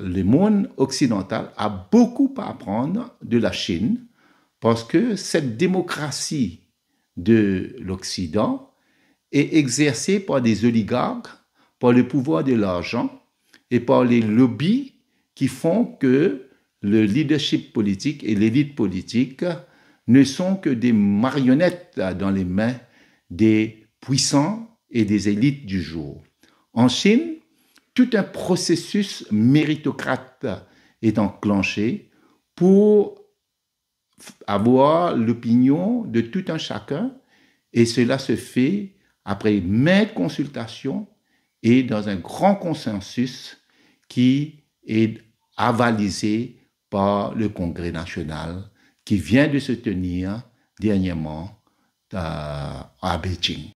le monde occidental a beaucoup à apprendre de la Chine parce que cette démocratie de l'Occident est exercée par des oligarques, par le pouvoir de l'argent et par les lobbies qui font que le leadership politique et l'élite politique ne sont que des marionnettes dans les mains des puissants et des élites du jour. En Chine, tout un processus méritocrate est enclenché pour avoir l'opinion de tout un chacun, et cela se fait après maintes consultations et dans un grand consensus qui est avalisé par le Congrès national qui vient de se tenir dernièrement euh, à Beijing.